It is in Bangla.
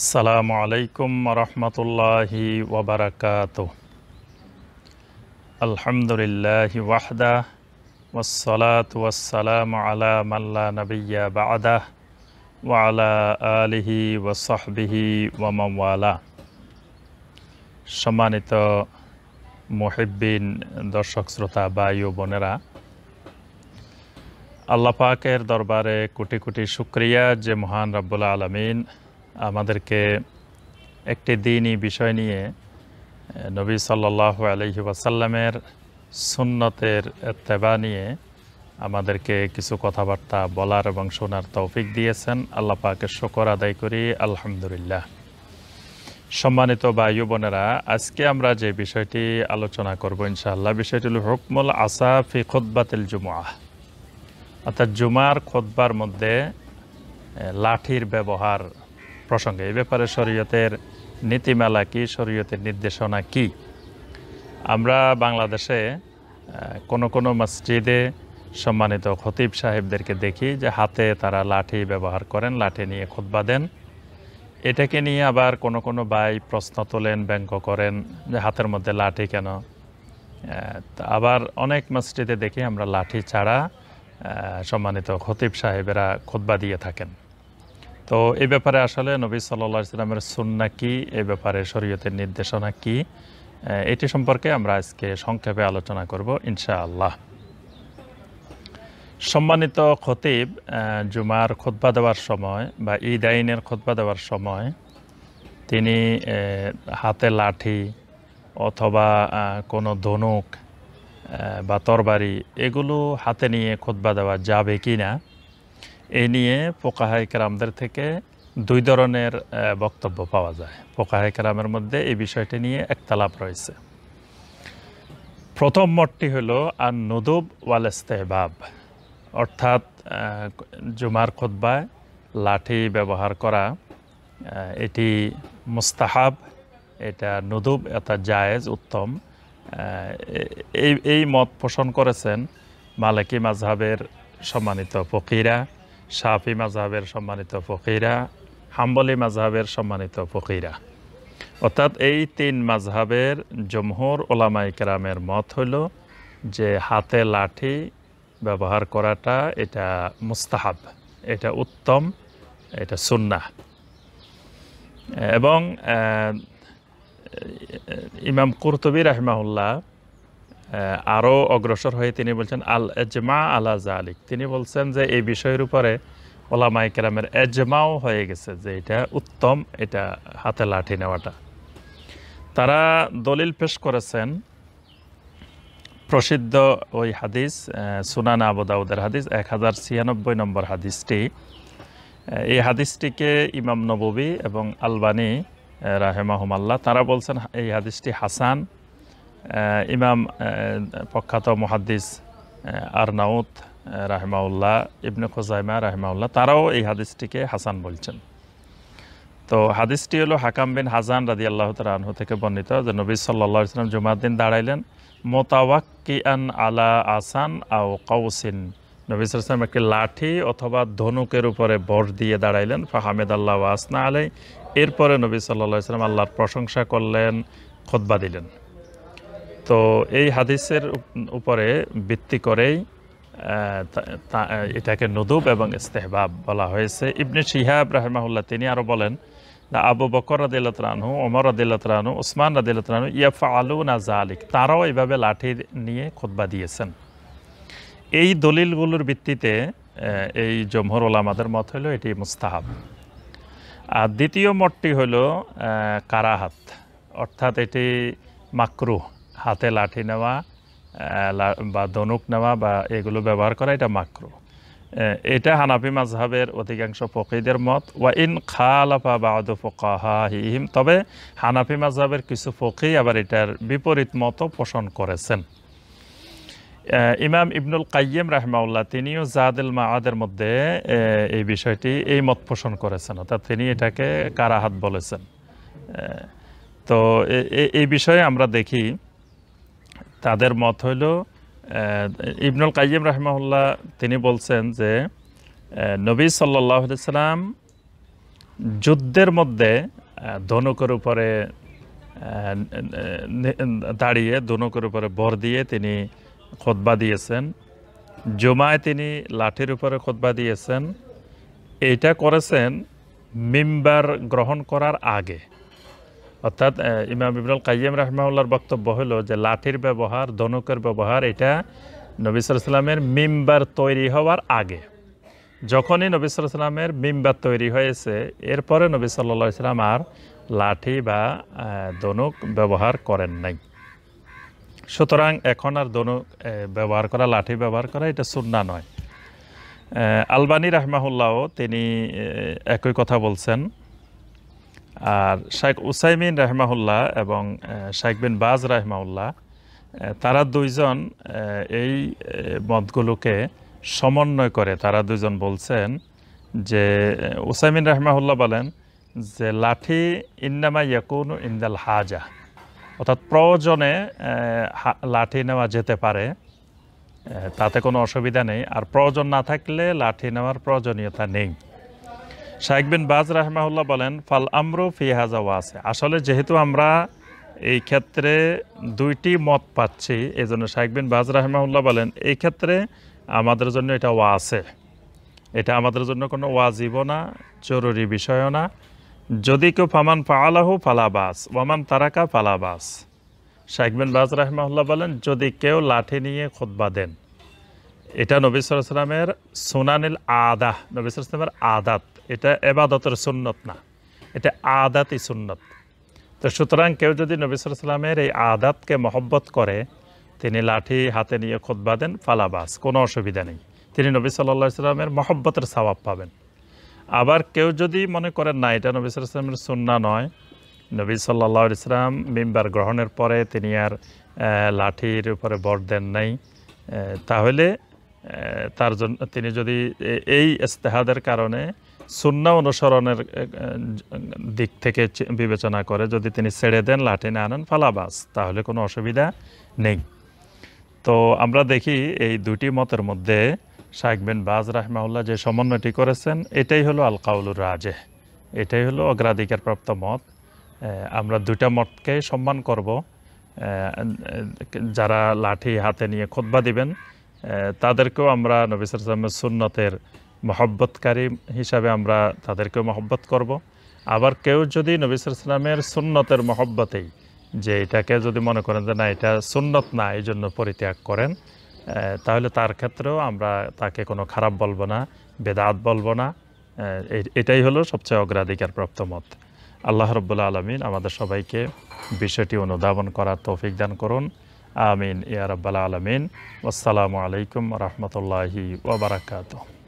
আসসালামু আলাইকুম রহমতুল্লাহি ওবরাকাত আলহামদুলিল্লাহ ওয়াহদা ওসলাত ওসালাম আলা মাল্লা নবিয়া বাদাহ ওয়ালা আলিহি ওসহবিহি ওয়ামাওয়ালা সম্মানিত মোহিব্বিন দর্শক শ্রোতা বায়ু বোনেরা আল্লাপাকের দরবারে কোটি কোটি শুক্রিয়া যে মহান রব্বুল আলমিন আমাদেরকে একটি দিনই বিষয় নিয়ে নবী সাল্লাহ আলহি ওয়াসাল্লামের সুন্নতের তেবা নিয়ে আমাদেরকে কিছু কথাবার্তা বলার এবং শোনার তৌফিক দিয়েছেন আল্লাহ পাকে শকর আদায় করি আলহামদুলিল্লাহ সম্মানিত বায়ু বোনেরা আজকে আমরা যে বিষয়টি আলোচনা করব ইনশাআল্লাহ বিষয়টি হল হুকমুল আসা ফি খোদ্বাতিল জুমা অর্থাৎ জুমার খোদ্বার মধ্যে লাঠির ব্যবহার প্রসঙ্গে এই ব্যাপারে শরীয়তের নীতিমালা কি শরীয়তের নির্দেশনা কি আমরা বাংলাদেশে কোনো কোনো মসজিদে সম্মানিত খতিব সাহেবদেরকে দেখি যে হাতে তারা লাঠি ব্যবহার করেন লাঠি নিয়ে খোদবা দেন এটাকে নিয়ে আবার কোনো কোনো ভাই প্রশ্ন তোলেন ব্যঙ্গ করেন যে হাতের মধ্যে লাঠি কেন আবার অনেক মসজিদে দেখি আমরা লাঠি ছাড়া সম্মানিত খতিব সাহেবেরা খোদবা দিয়ে থাকেন তো এই ব্যাপারে আসলে নবী সাল্লা ইসলামের সুন্না কি এ ব্যাপারে শরীয়তের নির্দেশনা কি এটি সম্পর্কে আমরা আজকে সংক্ষেপে আলোচনা করব ইনশাআল্লাহ সম্মানিত খতিব জুমার খোদবা দেওয়ার সময় বা ঈদ আইনের খোদবা দেওয়ার সময় তিনি হাতে লাঠি অথবা কোনো ধনুক বা তরবারি এগুলো হাতে নিয়ে খোদবা দেওয়া যাবে কি না এ নিয়ে পোকাহাইকরামদের থেকে দুই ধরনের বক্তব্য পাওয়া যায় পোকাহাইকরামের মধ্যে এই বিষয়টি নিয়ে একতালাপ রয়েছে প্রথম মতটি হল আর নদুব ওয়াল অর্থাৎ জুমার খোদ্বায় লাঠি ব্যবহার করা এটি মুস্তাহাব এটা নদুব এটা জায়েজ উত্তম এই এই মত পোষণ করেছেন মালিকি মাঝহাবের সম্মানিত ফকিরা শাফি মাজহাবের সম্মানিত ফকিরা হাম্বলি মাজহাবের সম্মানিত ফকিরা অর্থাৎ এই তিন মাজহাবের জমহুর ওলামাই কেরামের মত হইল যে হাতে লাঠি ব্যবহার করাটা এটা মুস্তাহাব এটা উত্তম এটা সুন্না এবং ইমাম কুরতবী রাহমাউল্লাহ আরও অগ্রসর হয়ে তিনি বলছেন আল এজমা আলা জালিক তিনি বলছেন যে এই বিষয়ের উপরে ওলামাই ইকরামের এজমাও হয়ে গেছে যে এটা উত্তম এটা হাতে লাঠি নেওয়াটা তারা দলিল পেশ করেছেন প্রসিদ্ধ ওই হাদিস সুনানা আবুদাউদের হাদিস এক হাজার ছিয়ানব্বই নম্বর হাদিসটি এই হাদিসটিকে ইমাম নবী এবং আলবানী রাহেমাহমাল্লা তারা বলছেন এই হাদিসটি হাসান ইমাম প্রখ্যাত মহাদ্দিস আরনাউত রাহমাউল্লাহ ইবনে খোজাইমা রাহমাউল্লাহ তারাও এই হাদিসটিকে হাসান বলছেন তো হাদিসটি হলো হাকাম বিন হাজান রাজি আল্লাহ আনহু থেকে বর্ণিত যে নবী সাল্লা ইসলাম জুমাদ্দিন দিন দাঁড়াইলেন আন আলা আসান আও কৌসিন নবী সালাম একটি লাঠি অথবা ধনুকের উপরে বর দিয়ে দাঁড়াইলেন ফাহামেদ আল্লাহ আসনা আলাই এরপরে নবী সাল্লা ইসলাম আল্লাহর প্রশংসা করলেন খোদবা দিলেন তো এই হাদিসের উপরে ভিত্তি করেই এটাকে নদুব এবং ইস্তেহবাব বলা হয়েছে ইবনে শিহাব রাহেমাহুল্লাহ তিনি আরও বলেন আবু বকর রাদিল্লাতরানহু ওমর রাদিল্লাতরানহু ওসমান রানু ইয়াফা আলু নাজা আলিক তারাও এভাবে লাঠি নিয়ে খোদবা দিয়েছেন এই দলিলগুলোর ভিত্তিতে এই জমহর ওলামাদের মত হইল এটি মুস্তাহাব আর দ্বিতীয় মতটি হইল কারাহাত অর্থাৎ এটি মাকরুহ হাতে লাঠি নেওয়া বা দনুক নেওয়া বা এগুলো ব্যবহার করা এটা মাকরু এটা হানাফি মাজহাবের অধিকাংশ ফকিদের মত ওয়া ইন খালাফা বাহাদু ফকাহিম তবে হানাফি মাঝহাবের কিছু ফকি আবার এটার বিপরীত মতো পোষণ করেছেন ইমাম ইবনুল কাইম রাহমাউল্লাহ তিনিও জাহাদুল মাহাদের মধ্যে এই বিষয়টি এই মত পোষণ করেছেন অর্থাৎ তিনি এটাকে কারাহাত বলেছেন তো এই বিষয়ে আমরা দেখি তাদের মত হইল ইবনুল কাইম রাহমাহুল্লাহ তিনি বলছেন যে নবী সাল্লাহ সাল্লাম যুদ্ধের মধ্যে ধনুকের উপরে দাঁড়িয়ে ধনুকের উপরে বর দিয়ে তিনি খোদবা দিয়েছেন জুমায় তিনি লাঠির উপরে খোদবা দিয়েছেন এইটা করেছেন মিম্বার গ্রহণ করার আগে অর্থাৎ ইমাম ইবরুল কাইম রাহমাউল্লার বক্তব্য হলো যে লাঠির ব্যবহার ধনুকের ব্যবহার এটা নবী সালামের মিম্বার তৈরি হওয়ার আগে যখনই নবী সাল্লামের মিম্বার তৈরি হয়েছে এরপরে নবী সাল্লা সাল্লাম আর লাঠি বা ধনুক ব্যবহার করেন নাই সুতরাং এখন আর ধনুক ব্যবহার করা লাঠি ব্যবহার করা এটা সুন্না নয় আলবানী রাহমাহুল্লাহ তিনি একই কথা বলছেন আর শাইখ উসাইমিন রাহমাহুল্লাহ এবং শাইখ বিন বাজ রাহমাউল্লাহ তারা দুইজন এই মতগুলোকে সমন্বয় করে তারা দুজন বলছেন যে উসাইমিন রাহমাহুল্লাহ বলেন যে লাঠি ইন্নামা ইয়াকুন ইন্দাল হাজা অর্থাৎ প্রয়োজনে লাঠি নেওয়া যেতে পারে তাতে কোনো অসুবিধা নেই আর প্রয়োজন না থাকলে লাঠি নেওয়ার প্রয়োজনীয়তা নেই শাহেক বিন বাজ রাহমাহুল্লাহ বলেন ফাল আমরু ফিহাজা ওয়াসে আসলে যেহেতু আমরা এই ক্ষেত্রে দুইটি মত পাচ্ছি এই জন্য শাহেক বিন বাজ রাহমাহুল্লাহ বলেন এই ক্ষেত্রে আমাদের জন্য এটা ওয়াসে এটা আমাদের জন্য কোনো ওয়াজিব না জরুরি বিষয় না যদি কেউ ফামান ফালাহু ফালাবাস ওয়ামান তারাকা ফালাবাস শাহেক বিন বাজ রাহমাহুল্লাহ বলেন যদি কেউ লাঠি নিয়ে খোদবা দেন এটা নবী সাল্লামের সোনানিল আদাহ নবী সাল্লামের আদাত এটা এবাদতের সুন্নত না এটা আদাতি সুন্নত তো সুতরাং কেউ যদি নবিসর সালামের এই আদাতকে মহব্বত করে তিনি লাঠি হাতে নিয়ে খোদবা দেন ফালাবাস কোনো অসুবিধা নেই তিনি নবী সাল্লা সাল্লামের মহব্বতের স্বভাব পাবেন আবার কেউ যদি মনে করেন না এটা নবী সাল্লামের সুন্না নয় নবী সাল্লা ইসলাম মেম্বার গ্রহণের পরে তিনি আর লাঠির উপরে বর দেন নাই তাহলে তার জন্য তিনি যদি এই ইস্তেহাদের কারণে সুন্না অনুসরণের দিক থেকে বিবেচনা করে যদি তিনি ছেড়ে দেন লাঠি না আনেন ফালাবাস তাহলে কোনো অসুবিধা নেই তো আমরা দেখি এই দুটি মতের মধ্যে শাকবিন বাজ রাহমাউল্লাহ যে সমন্বয়টি করেছেন এটাই হলো আল কাউলুর রাজে এটাই হলো অগ্রাধিকারপ্রাপ্ত মত আমরা দুটা মতকে সম্মান করব যারা লাঠি হাতে নিয়ে খোদবা দিবেন তাদেরকেও আমরা নবিসামের সুন্নতের মহব্বতকারী হিসাবে আমরা তাদেরকেও মহব্বত করব। আবার কেউ যদি নবিসামের সুন্নতের মহব্বতেই যে এটাকে যদি মনে করেন যে না এটা সুন্নত না এই জন্য পরিত্যাগ করেন তাহলে তার ক্ষেত্রেও আমরা তাকে কোনো খারাপ বলবো না বেদাত বলবো না এটাই হলো সবচেয়ে অগ্রাধিকার প্রাপ্ত মত আল্লাহ রব্বুল্লা আলমিন আমাদের সবাইকে বিষয়টি অনুধাবন করার তৌফিক দান করুন آمين يا رب العالمين والسلام عليكم ورحمة الله وبركاته